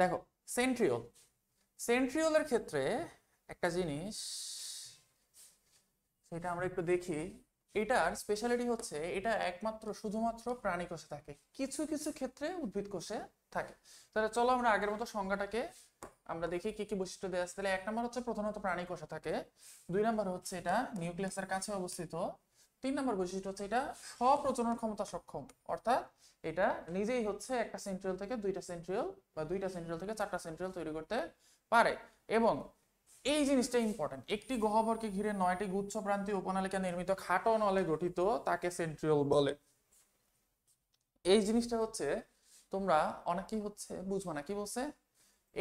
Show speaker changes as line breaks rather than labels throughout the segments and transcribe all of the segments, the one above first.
দেখো সেন্ট্রিওল সেন্ট্রিওলের ক্ষেত্রে একটা জিনিস সেটা আমরা একটু দেখি এটার স্পেশালিটি হচ্ছে এটা একমাত্র শুধুমাত্র প্রাণী কোষে থাকে কিছু কিছু ক্ষেত্রে উদ্ভিদ কোষে থাকে তাহলে চলো আমরা আগের মতো সংজ্ঞাটাকে আমরা দেখি কি কি বৈশিষ্ট্য দেওয়া আছে তাহলে এক নম্বর হচ্ছে প্রধানত প্রাণী কোষে থাকে দুই নম্বর হচ্ছে এটা নিউক্লিয়াসের কাছে অবস্থিত তিন নম্বর বৈশিষ্ট্য হচ্ছে এটা স্বপ্রজনন ক্ষমতা সক্ষম অর্থাৎ এটা নিজেই হচ্ছে একটা সেন্ট্রিয়াল থেকে দুইটা সেন্ট্রিয়াল বা দুইটা সেন্ট্রিয়াল থেকে চারটা সেন্ট্রিয়াল তৈরি করতে পারে এবং এই জিনিসটা ইম্পর্টেন্ট একটি গহ্বরকে ঘিরে নয়টি গুচ্ছ প্রান্তি উপনালিকা নির্মিত খাটো নলে গঠিত তাকে সেন্ট্রিয়াল বলে এই জিনিসটা হচ্ছে তোমরা অনেকেই হচ্ছে বুঝবো না কি বলছে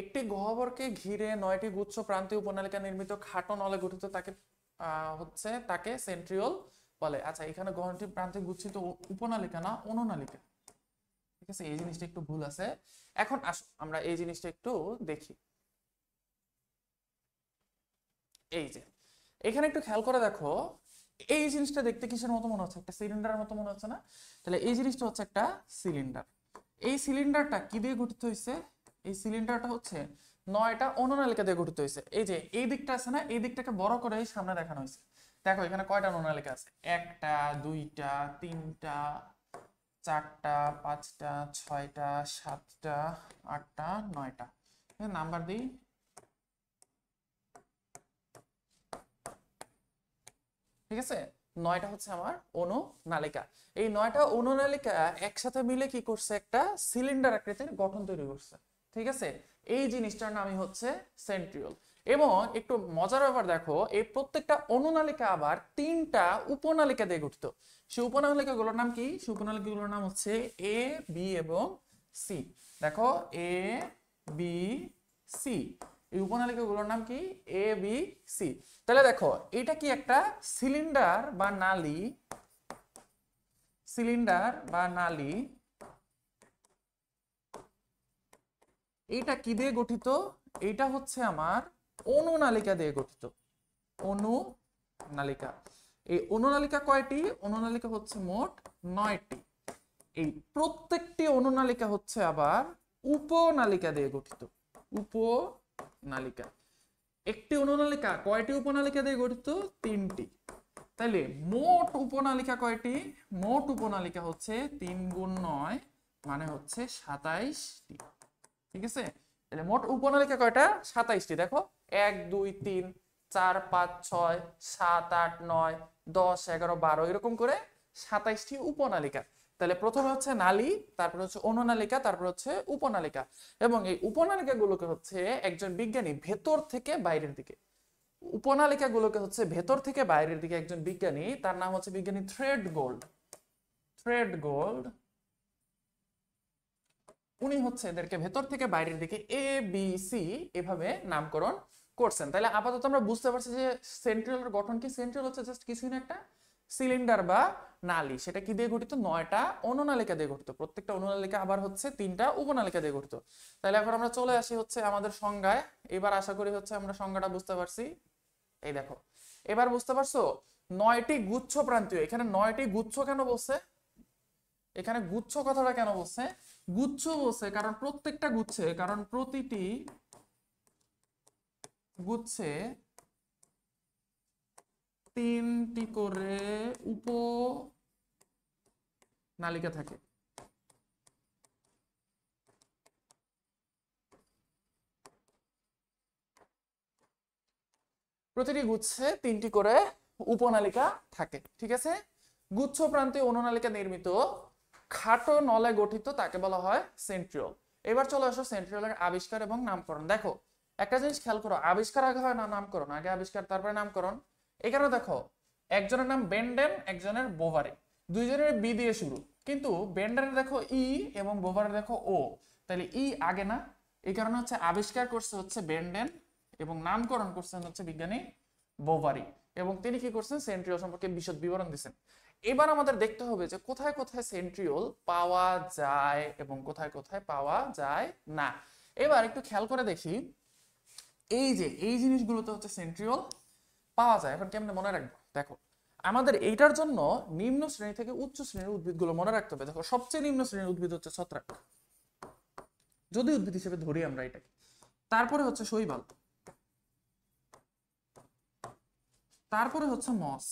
একটি গহ্বরকে ঘিরে নয়টি গুচ্ছ প্রান্তি উপনালিকা নির্মিত খাটো নলে গঠিত তাকে হচ্ছে তাকে সেন্ট্রিয়াল বলে আচ্ছা এখানে গহনটি প্রান্তিক গুচ্ছিত উপনালিকা না অনুনালিকা ঠিক আছে এই জিনিসটা একটু ভুল আছে এখন আসো আমরা এই জিনিসটা একটু দেখি এই যে এখানে একটু খেয়াল করে দেখো এই জিনিসটা দেখতে কিসের মতো মনে হচ্ছে একটা সিলিন্ডারের মতো মনে হচ্ছে না তাহলে এই জিনিসটা হচ্ছে একটা সিলিন্ডার এই সিলিন্ডারটা কি দিয়ে গঠিত হয়েছে এই সিলিন্ডারটা হচ্ছে নয়টা অনুনালিকা দিয়ে গঠিত হয়েছে এই যে এই দিকটা আছে না এই দিকটাকে বড় করে সামনে দেখানো হয়েছে দেখো এখানে কয়টা লেখা আছে একটা দুইটা তিনটা চারটা পাঁচটা ছয়টা সাতটা আটটা নয়টা নাম্বার দিই ঠিক আছে নয়টা হচ্ছে আমার অনু নালিকা এই নয়টা অনু নালিকা একসাথে মিলে কি করছে একটা সিলিন্ডার আকৃতির গঠন তৈরি করছে ঠিক আছে এই জিনিসটার নামই হচ্ছে সেন্ট্রিওল এবং একটু মজার ব্যাপার দেখো এই প্রত্যেকটা অনুনালিকা আবার তিনটা উপনালিকা দিয়ে গঠিত সে উপনালিকাগুলোর নাম কি সে গুলোর নাম হচ্ছে এ বি এবং সি দেখো এ বি সি এই উপনালিকাগুলোর নাম কি এ বি সি তাহলে দেখো এটা কি একটা সিলিন্ডার বা নালি সিলিন্ডার বা নালি এটা কি দিয়ে গঠিত এটা হচ্ছে আমার অনুনালিকা দিয়ে গঠিত অনুনালিকা এই অনুনালিকা কয়টি অনুনালিকা হচ্ছে মোট নয়টি এই প্রত্যেকটি অনুনালিকা হচ্ছে আবার উপনালিকা দিয়ে গঠিত উপনালিকা একটি অনুনালিকা কয়টি উপনালিকা দিয়ে গঠিত তিনটি তাইলে মোট উপনালিকা কয়টি মোট উপনালিকা হচ্ছে তিন গুণ নয় মানে হচ্ছে সাতাইশটি ঠিক আছে তাহলে মোট উপনালিকা কয়টা সাতাইশটি দেখো এক দুই তিন চার পাঁচ ছয় সাত আট নয় দশ এগারো বারো এরকম করে সাতাইশটি উপনালিকা তাহলে প্রথমে হচ্ছে নালী তারপর হচ্ছে অনুনালিকা তারপর হচ্ছে উপনালিকা এবং এই উপনালিকাগুলোকে হচ্ছে একজন বিজ্ঞানী ভেতর থেকে বাইরের দিকে উপনালিকাগুলোকে হচ্ছে ভেতর থেকে বাইরের দিকে একজন বিজ্ঞানী তার নাম হচ্ছে বিজ্ঞানী থ্রেড গোল্ড থ্রেড গোল্ড উনি হচ্ছে এদেরকে ভেতর থেকে বাইরের দিকে এ বি সি এভাবে নামকরণ করছেন তাহলে আপাতত আমরা বুঝতে পারছি যে সেন্ট্রাল গঠন কি সেন্ট্রাল হচ্ছে জাস্ট কিছুই না একটা সিলিন্ডার বা নালী সেটা কি দিয়ে গঠিত নয়টা অননালিকা দিয়ে গঠিত প্রত্যেকটা অননালিকা আবার হচ্ছে তিনটা উপনালিকা দিয়ে গঠিত তাহলে এখন আমরা চলে আসি হচ্ছে আমাদের সংজ্ঞায় এবার আশা করি হচ্ছে আমরা সংজ্ঞাটা বুঝতে পারছি এই দেখো এবার বুঝতে পারছো নয়টি গুচ্ছ প্রান্তীয় এখানে নয়টি গুচ্ছ কেন বলছে এখানে গুচ্ছ কথাটা কেন বলছে গুচ্ছ বলছে কারণ প্রত্যেকটা গুচ্ছে কারণ প্রতিটি গুচ্ছে তিনটি করে উপ নালিকা থাকে প্রতিটি গুচ্ছে তিনটি করে উপনালিকা থাকে ঠিক আছে গুচ্ছ প্রান্তে অনুনালিকা নির্মিত খাটো নলে গঠিত তাকে বলা হয় সেন্ট্রিওল এবার চলে আসো সেন্ট্রিওলের আবিষ্কার এবং নামকরণ দেখো একটা জিনিস খেয়াল করো আবিষ্কার আগে হয় না নামকরণ আগে আবিষ্কার তারপরে নামকরণ এখানে দেখো একজনের নাম বেন্ডেন একজনের বোভারে দুইজনের বি দিয়ে শুরু কিন্তু বেন্ডেন দেখো ই এবং বোভারে দেখো ও তাহলে ই আগে না এই কারণে হচ্ছে আবিষ্কার করছে হচ্ছে বেন্ডেন এবং নামকরণ করছেন হচ্ছে বিজ্ঞানী বোভারি এবং তিনি কি করছেন সেন্ট্রিওল সম্পর্কে বিশদ বিবরণ দিচ্ছেন এবার আমাদের দেখতে হবে যে কোথায় কোথায় সেন্ট্রিওল পাওয়া যায় এবং কোথায় কোথায় পাওয়া যায় না এবার একটু খেয়াল করে দেখি এই যে এই জিনিসগুলোতে হচ্ছে সেন্ট্রিওল পাওয়া যায় এবার কেমনে মনে রাখবো দেখো আমাদের এইটার জন্য নিম্ন শ্রেণী থেকে উচ্চ শ্রেণীর উদ্ভিদগুলো মনে রাখতে হবে দেখো সবচেয়ে নিম্ন শ্রেণীর উদ্ভিদ হচ্ছে ছত্রাক যদি উদ্ভিদ হিসেবে ধরি আমরা এটাকে তারপরে হচ্ছে শৈবাল তারপরে হচ্ছে মস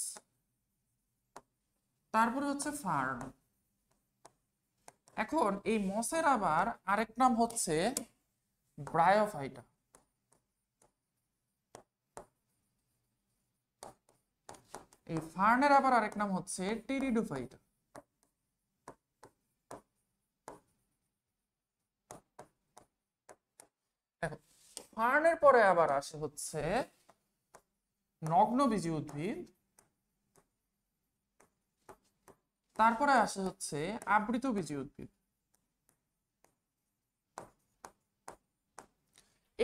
তারপরে হচ্ছে ফার্ন এখন এই মসের আবার আরেক নাম হচ্ছে ব্রায়োফাইটা এই ফার্নের আবার আরেক নাম হচ্ছে টিরিডুফাইটা ফার্নের পরে আবার আসে হচ্ছে নগ্নবীজী উদ্ভিদ তারপরে আসে হচ্ছে আবৃত বীজী উদ্ভিদ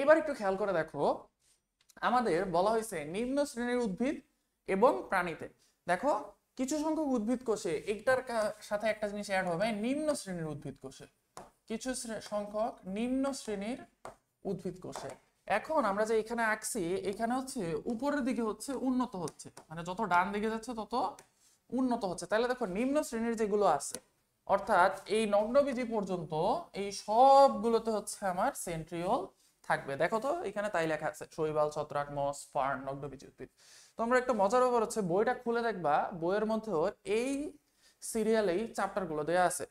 এবার একটু খেয়াল করে দেখো আমাদের বলা হয়েছে নিম্ন শ্রেণীর উদ্ভিদ এবং প্রাণীতে দেখো কিছু সংখ্যক উদ্ভিদ কোষে একটার সাথে একটা জিনিস অ্যাড হবে নিম্ন শ্রেণীর উদ্ভিদ কোষে কিছু সংখ্যক নিম্ন শ্রেণীর উদ্ভিদ কোষে এখন আমরা যে এখানে আঁকছি এখানে হচ্ছে উপরের দিকে হচ্ছে উন্নত হচ্ছে মানে যত ডান দিকে যাচ্ছে তত উন্নত হচ্ছে তাহলে দেখো নিম্ন শ্রেণীর যেগুলো আছে অর্থাৎ এই নগ্নবীজি পর্যন্ত এই সবগুলোতে হচ্ছে আমার সেন্ট্রিওল থাকবে দেখো তো এখানে তাই লেখা আছে শৈবাল ছত্রাক মস ফার্ন নগ্নবীজি উদ্ভিদ তোমরা একটু মজার ব্যাপার হচ্ছে বইটা খুলে দেখবা বইয়ের মধ্যেও এই সিরিয়ালেই গুলো দেওয়া আছে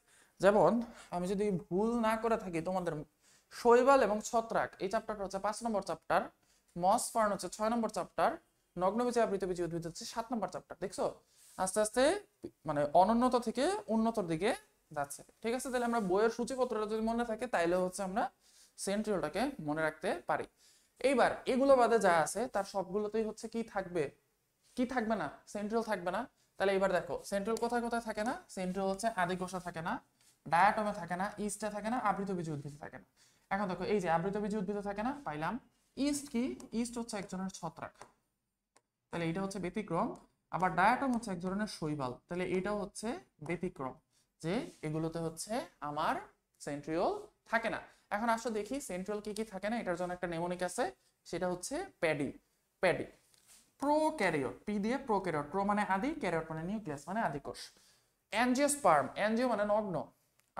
যেমন আমি যদি ভুল না করে থাকি তোমাদের শৈবাল এবং ছত্রাক এই চ্যাপ্টারটা হচ্ছে পাঁচ নম্বর চ্যাপ্টার মস ফার্ন হচ্ছে ছয় নম্বর চ্যাপ্টার নগ্নবীজি আবৃতবীজি উদ্ভিদ হচ্ছে সাত নম্বর চ্যাপ্টার দেখছো আস্তে আস্তে মানে অনুন্নত থেকে উন্নতর দিকে যাচ্ছে ঠিক আছে তাহলে আমরা বইয়ের সূচিপত্রটা যদি মনে থাকে তাইলে হচ্ছে আমরা সেন্ট্রিওটাকে মনে রাখতে পারি এইবার এগুলো বাদে যা আছে তার সবগুলোতেই হচ্ছে কি থাকবে কি থাকবে না সেন্ট্রাল থাকবে না তাহলে এবার দেখো সেন্ট্রাল কোথায় কোথায় থাকে না সেন্ট্রাল হচ্ছে আদিকোষা থাকে না ডায়াটমে থাকে না ইস্টে থাকে না আবৃত বীজ উদ্ভিদে থাকে না এখন দেখো এই যে আবৃত বীজ উদ্ভিদে থাকে না পাইলাম ইস্ট কি ইস্ট হচ্ছে একজনের ছত্রাক তাহলে এটা হচ্ছে ব্যতিক্রম আবার ডায়াটম হচ্ছে এক ধরনের শৈবাল তাহলে এটাও হচ্ছে ব্যতিক্রম যে এগুলোতে হচ্ছে আমার সেন্ট্রিওল থাকে না এখন আসো দেখি সেন্ট্রিওল কি কি থাকে না এটার জন্য একটা নেমোনিক আছে সেটা হচ্ছে paddy paddy pro prokaryote p দিয়ে প্রো প্রোক্যারিওট প্রো মানে আদি ক্যারিয়ার মানে নিউক্লিয়াস মানে আদিকোষ অ্যাঞ্জিওস্পার্ম অ্যাঞ্জিও মানে নগ্ন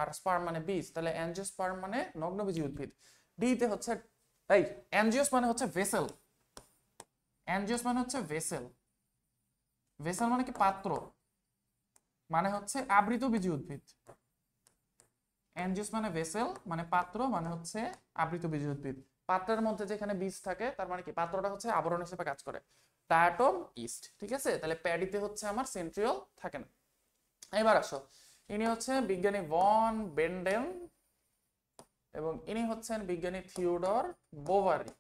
আর স্পার্ম মানে বীজ তাহলে অ্যাঞ্জিওস্পার্ম মানে নগ্নবীজী উদ্ভিদ ডি তে হচ্ছে এই অ্যাঞ্জিওস মানে হচ্ছে ভেসেল অ্যাঞ্জিওস মানে হচ্ছে ভেসেল ভেসেল মানে কি পাত্র মানে হচ্ছে আবৃত বীজী উদ্ভিদ অ্যানজিস মানে ভেসেল মানে পাত্র মানে হচ্ছে আবৃত বীজী উদ্ভিদ পাত্রের মধ্যে যেখানে বীজ থাকে তার মানে কি পাত্রটা হচ্ছে আবরণ হিসেবে কাজ করে ডায়াটম ইস্ট ঠিক আছে তাহলে প্যাডিতে হচ্ছে আমার সেন্ট্রিওল থাকে না এবার আসো ইনি হচ্ছে বিজ্ঞানী ভন বেন্ডেন এবং ইনি হচ্ছেন বিজ্ঞানী থিওডর বোভারি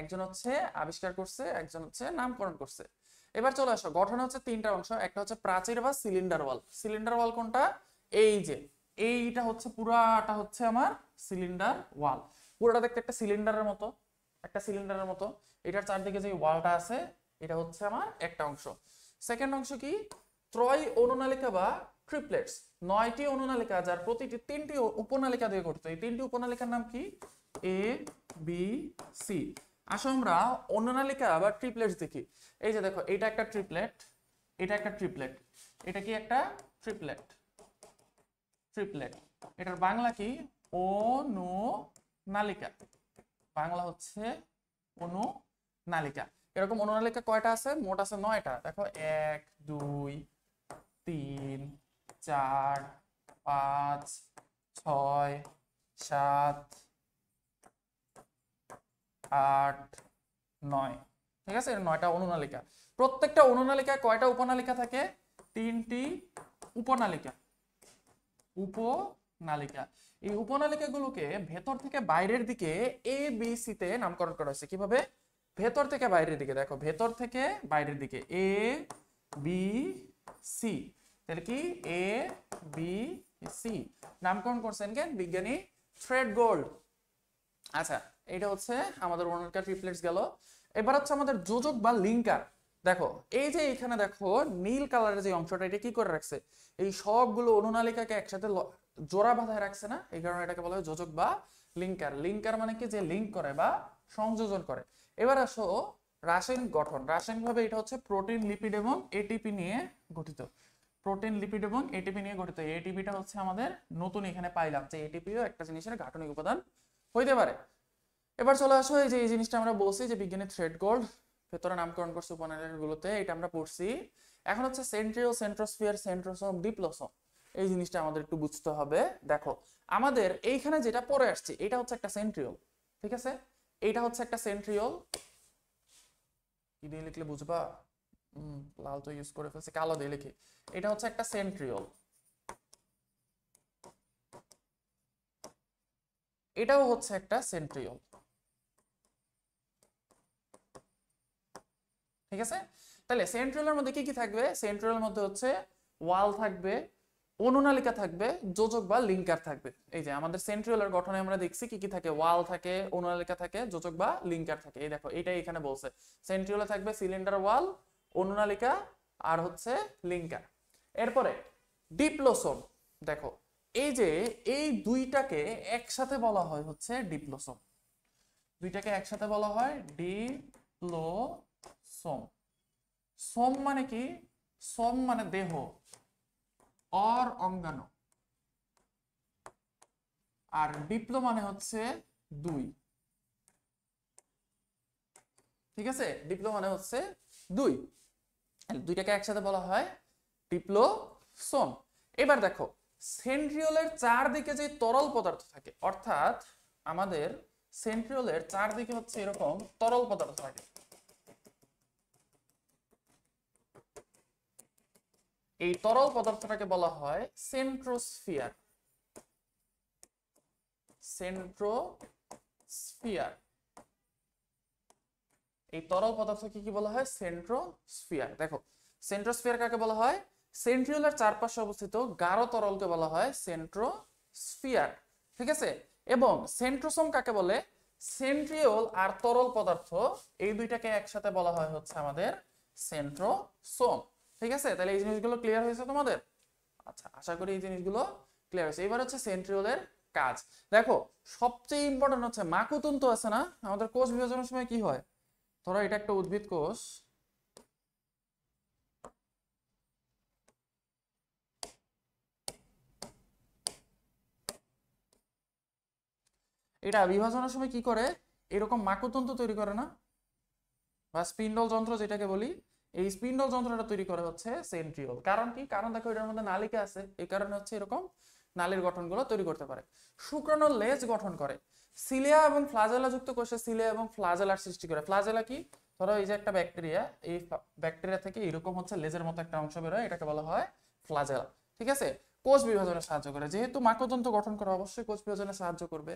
একজন হচ্ছে আবিষ্কার করছে একজন হচ্ছে নামকরণ করছে এবার চলে আসো গঠন হচ্ছে তিনটা অংশ একটা হচ্ছে প্রাচীর বা সিলিন্ডার ওয়াল সিলিন্ডার ওয়াল কোনটা এই যে এইটা হচ্ছে পুরাটা হচ্ছে আমার সিলিন্ডার ওয়াল পুরোটা দেখতে একটা সিলিন্ডারের মতো একটা সিলিন্ডারের মতো এটার চারদিকে যে ওয়ালটা আছে এটা হচ্ছে আমার একটা অংশ সেকেন্ড অংশ কি ত্রয় অনুনালিকা বা ট্রিপলেটস নয়টি অনুনালিকা যার প্রতিটি তিনটি উপনালিকা দিয়ে গঠিত এই তিনটি উপনালিকার নাম কি এ বি সি আসো আমরা অন্য নালিকা বা ট্রিপলেট দেখি এই যে দেখো এটা একটা ট্রিপলেট এটা একটা ট্রিপলেট এটা কি একটা ট্রিপলেট ট্রিপলেট এটার বাংলা কি অনু নালিকা বাংলা হচ্ছে অনু নালিকা এরকম অনুনালিকা কয়টা আছে মোট আছে নয়টা দেখো এক দুই তিন চার পাঁচ ছয় সাত আট নয় ঠিক আছে নয়টা অনুনালিকা প্রত্যেকটা অনুনালিকা কয়টা উপনালিকা থাকে তিনটি উপনালিকা উপনালিকা এই উপনালিকাগুলোকে ভেতর থেকে বাইরের দিকে এ বি সিতে নামকরণ করা হয়েছে কিভাবে ভেতর থেকে বাইরের দিকে দেখো ভেতর থেকে বাইরের দিকে এ বি সি তাহলে কি এ বি সি নামকরণ করছেন কেন বিজ্ঞানী থ্রেড গোল্ড আচ্ছা এটা হচ্ছে আমাদের ওনারকার ট্রিপলেটস গেল এবার হচ্ছে আমাদের যোজক বা লিঙ্কার দেখো এই যে এখানে দেখো নীল কালারের যে অংশটা এটা কি করে রাখছে এই সবগুলো অনুনালিকাকে একসাথে জোড়া বাঁধায় রাখছে না এই কারণে এটাকে বলা হয় যোজক বা লিঙ্কার লিঙ্কার মানে কি যে লিঙ্ক করে বা সংযোজন করে এবার আসো রাসায়নিক গঠন রাসায়নিকভাবে এটা হচ্ছে প্রোটিন লিপিড এবং এটিপি নিয়ে গঠিত প্রোটিন লিপিড এবং এটিপি নিয়ে গঠিত এটিপিটা হচ্ছে আমাদের নতুন এখানে পাইলাম যে এটিপিও একটা জিনিসের গাঠনিক উপাদান হইতে পারে এবার চলে আসো এই যে এই জিনিসটা আমরা বলছি যে বিজ্ঞানী থ্রেড গোল্ড ভেতরে নামকরণ করছে গুলোতে এটা আমরা পড়ছি এখন হচ্ছে সেন্ট্রিও সেন্ট্রোস্ফিয়ার সেন্ট্রোসম ডিপ্লোসম এই জিনিসটা আমাদের একটু বুঝতে হবে দেখো আমাদের এইখানে যেটা পরে আসছে এটা হচ্ছে একটা সেন্ট্রিওল ঠিক আছে এটা হচ্ছে একটা সেন্ট্রিওল কি দিয়ে লিখলে বুঝবা লাল তো ইউজ করে ফেলছে কালো দিয়ে লিখি এটা হচ্ছে একটা সেন্ট্রিওল এটাও হচ্ছে একটা সেন্ট্রিওল ঠিক আছে তাহলে সেন্ট্রালের মধ্যে কি কি থাকবে সেন্ট্রালের মধ্যে হচ্ছে ওয়াল থাকবে অনুনালিকা থাকবে যোজক বা লিঙ্কার থাকবে এই যে আমাদের সেন্ট্রিওলের গঠনে আমরা দেখছি কি কি থাকে ওয়াল থাকে অনুনালিকা থাকে যোজক বা লিঙ্কার থাকে এই দেখো এটাই এখানে বলছে সেন্ট্রিওলে থাকবে সিলিন্ডার ওয়াল অনুনালিকা আর হচ্ছে লিঙ্কার এরপরে ডিপ্লোসোম দেখো এই যে এই দুইটাকে একসাথে বলা হয় হচ্ছে ডিপ্লোসোম দুইটাকে একসাথে বলা হয় ডিপ্লো সোম সোম মানে কি সোম মানে দেহ অর অঙ্গাণু আর বিপ্ল মানে হচ্ছে দুই ঠিক আছে ডিপ্লো মানে হচ্ছে দুই দুইটাকে একসাথে বলা হয় ডিপ্লো সোম এবার দেখো সেন্ট্রিওলের চারদিকে যে তরল পদার্থ থাকে অর্থাৎ আমাদের সেন্ট্রিওলের চারদিকে হচ্ছে এরকম তরল পদার্থ থাকে এই তরল পদার্থটাকে বলা হয় সেন্ট্রোস্ফিয়ার সেন্ট্রোস্ফিয়ার এই তরল পদার্থকে কি বলা হয় সেন্ট্রোস্ফিয়ার দেখো সেন্ট্রোস্ফিয়ার কাকে বলা হয় সেন্ট্রিওলার চারপাশে অবস্থিত গাঢ় তরলকে বলা হয় সেন্ট্রোস্ফিয়ার ঠিক আছে এবং সেন্ট্রোসোম কাকে বলে সেন্ট্রিওল আর তরল পদার্থ এই দুইটাকে একসাথে বলা হয় হচ্ছে আমাদের সেন্ট্রোসোম ঠিক আছে তাহলে এই জিনিসগুলো ক্লিয়ার হয়েছে তোমাদের আচ্ছা আশা করি এই জিনিসগুলো ক্লিয়ার হয়েছে এবার হচ্ছে সেন্ট্রিওলের কাজ দেখো সবচেয়ে ইম্পর্টেন্ট হচ্ছে মাকুতুন তো আছে না আমাদের কোষ বিভাজনের সময় কি হয় ধরো এটা একটা উদ্ভিদ কোষ এটা বিভাজনের সময় কি করে এরকম মাকুতন্ত্র তৈরি করে না বা স্পিন্ডল যন্ত্র যেটাকে বলি এই স্পিন্ডল যন্ত্রটা তৈরি করা হচ্ছে সেন্ট্রিওল কারণ কি কারণ দেখো এটার মধ্যে নালিকা আছে এই কারণে হচ্ছে এরকম নালীর গঠনগুলো তৈরি করতে পারে শুক্রাণু লেজ গঠন করে সিলিয়া এবং ফ্লাজেলা যুক্ত কোষে সিলিয়া এবং ফ্লাজেলার সৃষ্টি করে ফ্লাজেলা কি ধরো এই যে একটা ব্যাকটেরিয়া এই ব্যাকটেরিয়া থেকে এরকম হচ্ছে লেজের মতো একটা অংশ বেরোয় এটাকে বলা হয় ফ্লাজেলা ঠিক আছে কোষ বিভাজনে সাহায্য করে যেহেতু মাকতন্ত্র গঠন করে অবশ্যই কোষ বিভাজনে সাহায্য করবে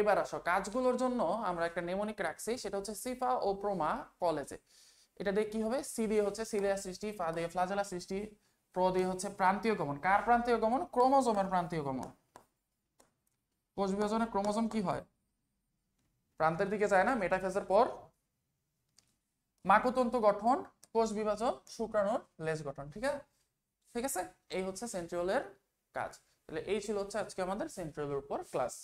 এবার আসো কাজগুলোর জন্য আমরা একটা নেমনিক রাখছি সেটা হচ্ছে সিফা ও প্রোমা কলেজে এটা দিয়ে কি হবে সি দিয়ে হচ্ছে সিলিয়া সৃষ্টি ফা দিয়ে ফ্লাজেলা সৃষ্টি প্র দিয়ে হচ্ছে প্রান্তীয় গমন কার প্রান্তীয় গমন ক্রোমোজোমের প্রান্তীয় গমন কোষ বিভাজনের ক্রোমোজোম কি হয় প্রান্তের দিকে যায় না মেটাফেজের পর মাকুতন্তু গঠন কোষ বিভাজন শুক্রাণুর লেজ গঠন ঠিক আছে ঠিক আছে এই হচ্ছে সেন্ট্রিওলের কাজ তাহলে এই ছিল হচ্ছে আজকে আমাদের সেন্ট্রিওলের উপর ক্লাস